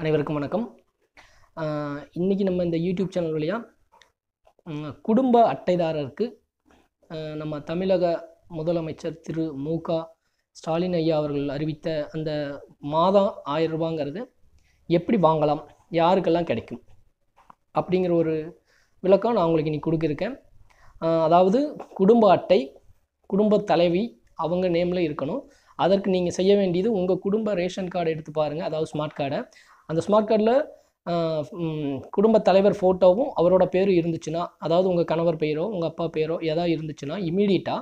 அனைவருக்கும் வணக்கம் இன்றைக்கி நம்ம இந்த யூடியூப் சேனல் வழியாக குடும்ப அட்டைதாரருக்கு நம்ம தமிழக முதலமைச்சர் திரு மு க ஸ்டாலின் ஐயா அவர்கள் அறிவித்த அந்த மாதம் ஆயிரம் ரூபாங்கிறது எப்படி வாங்கலாம் யாருக்கெல்லாம் கிடைக்கும் அப்படிங்கிற ஒரு விளக்கம் நான் உங்களுக்கு இன்றைக்கி கொடுக்கிருக்கேன் அதாவது குடும்ப அட்டை குடும்ப தலைவி அவங்க நேமில் இருக்கணும் அதற்கு நீங்கள் செய்ய வேண்டியது உங்கள் குடும்ப ரேஷன் கார்டு எடுத்து பாருங்கள் அதாவது ஸ்மார்ட் கார்டை அந்த ஸ்மார்ட் கார்டில் குடும்ப தலைவர் ஃபோட்டோவும் அவரோட பேர் இருந்துச்சுன்னா அதாவது உங்கள் கணவர் பெயரோ உங்கள் அப்பா பேரோ எதாவது இருந்துச்சுன்னா இமீடியட்டாக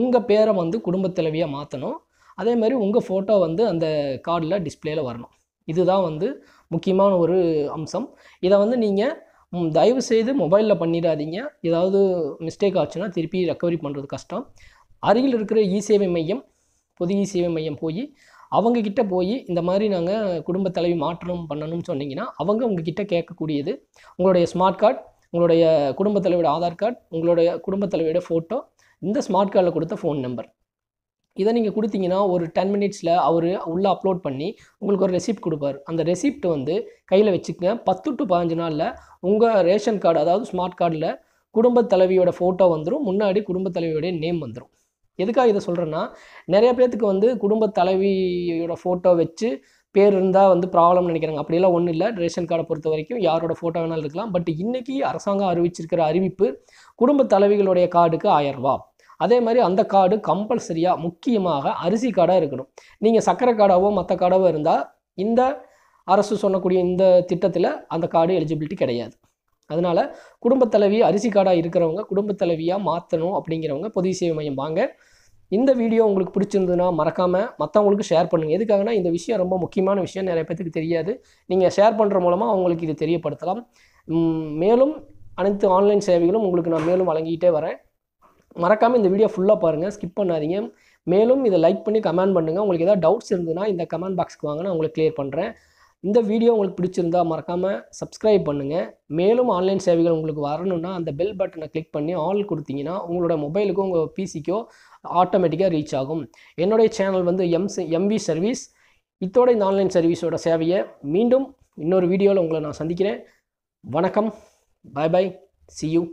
உங்கள் பேரை வந்து குடும்ப தலைவியாக மாற்றணும் அதே மாதிரி உங்கள் ஃபோட்டோ வந்து அந்த கார்டில் டிஸ்பிளேல வரணும் இதுதான் வந்து முக்கியமான ஒரு அம்சம் இதை வந்து நீங்கள் தயவு செய்து மொபைலில் பண்ணிடாதீங்க ஏதாவது மிஸ்டேக் ஆச்சுன்னா திருப்பி ரெக்கவரி பண்ணுறது கஷ்டம் அருகில் இருக்கிற இ சேவை மையம் பொதிகை சேவை மையம் போய் அவங்கக்கிட்ட போய் இந்த மாதிரி நாங்கள் குடும்பத் தலைவி மாற்றம் பண்ணணும்னு சொன்னீங்கன்னா அவங்க உங்ககிட்ட கேட்கக்கூடியது உங்களுடைய ஸ்மார்ட் கார்டு உங்களுடைய குடும்பத் தலைவியோட ஆதார் கார்டு உங்களுடைய குடும்பத் தலைவியோட ஃபோட்டோ இந்த ஸ்மார்ட் கார்டில் கொடுத்த ஃபோன் நம்பர் இதை நீங்கள் கொடுத்தீங்கன்னா ஒரு டென் மினிட்ஸில் அவர் உள்ளே அப்லோட் பண்ணி உங்களுக்கு ஒரு ரெசிப்ட் கொடுப்பார் அந்த ரெசிப்ட் வந்து கையில் வச்சுக்கங்க பத்து டு பதினஞ்சு நாளில் உங்கள் ரேஷன் கார்டு அதாவது ஸ்மார்ட் கார்டில் குடும்பத் தலைவியோட ஃபோட்டோ வந்துடும் முன்னாடி குடும்பத் தலைவியோடைய நேம் வந்துடும் எதுக்காக இதை சொல்கிறேன்னா நிறைய பேர்த்துக்கு வந்து குடும்ப தலைவியோட ஃபோட்டோ வச்சு பேர் இருந்தால் வந்து ப்ராப்ளம்னு நினைக்கிறாங்க அப்படியெல்லாம் ஒன்றும் இல்லை ரேஷன் கார்டை பொறுத்த வரைக்கும் யாரோட ஃபோட்டோ வேணாலும் இருக்கலாம் பட் இன்றைக்கி அரசாங்கம் அறிவிச்சிருக்கிற அறிவிப்பு குடும்ப தலைவிகளுடைய கார்டுக்கு ஆயரூபா அதே மாதிரி அந்த கார்டு கம்பல்சரியாக முக்கியமாக அரிசி கார்டாக இருக்கணும் நீங்கள் சர்க்கரை கார்டாவோ மற்ற கார்டாவோ இருந்தால் இந்த அரசு சொல்லக்கூடிய இந்த திட்டத்தில் அந்த கார்டு எலிஜிபிலிட்டி கிடையாது அதனால் குடும்பத் தலைவி அரிசி காடாக இருக்கிறவங்க குடும்பத் தலைவியாக மாற்றணும் அப்படிங்கிறவங்க பொது சேவை மையம் வாங்க இந்த வீடியோ உங்களுக்கு பிடிச்சிருந்ததுன்னா மறக்காமல் மற்றவங்களுக்கு ஷேர் பண்ணுங்கள் எதுக்காகனா இந்த விஷயம் ரொம்ப முக்கியமான விஷயம் நிறைய பேத்துக்கு தெரியாது நீங்கள் ஷேர் பண்ணுற மூலமாக அவங்களுக்கு இது தெரியப்படுத்தலாம் மேலும் அனைத்து ஆன்லைன் சேவைகளும் உங்களுக்கு நான் மேலும் வழங்கிக்கிட்டே வரேன் மறக்காமல் இந்த வீடியோ ஃபுல்லாக பாருங்கள் ஸ்கிப் பண்ணாதீங்க மேலும் இதை லைக் பண்ணி கமெண்ட் பண்ணுங்கள் உங்களுக்கு ஏதாவது டவுட்ஸ் இருந்ததுன்னா இந்த கமெண்ட் பாக்ஸ்க்கு வாங்க நான் உங்களுக்கு கிளியர் பண்ணுறேன் இந்த வீடியோ உங்களுக்கு பிடிச்சிருந்தா மறக்காமல் சப்ஸ்கிரைப் பண்ணுங்கள் மேலும் ஆன்லைன் சேவைகள் உங்களுக்கு வரணும்னா அந்த பெல் பட்டனை கிளிக் பண்ணி ஆல் கொடுத்தீங்கன்னா உங்களோட மொபைலுக்கும் உங்கள் பிசிக்கோ ஆட்டோமேட்டிக்காக ரீச் ஆகும் என்னுடைய சேனல் வந்து எம்சி எம்வி சர்வீஸ் இத்தோட இந்த ஆன்லைன் சர்வீஸோட சேவையை மீண்டும் இன்னொரு வீடியோவில் உங்களை நான் சந்திக்கிறேன் வணக்கம் பாய் பாய் சி யூ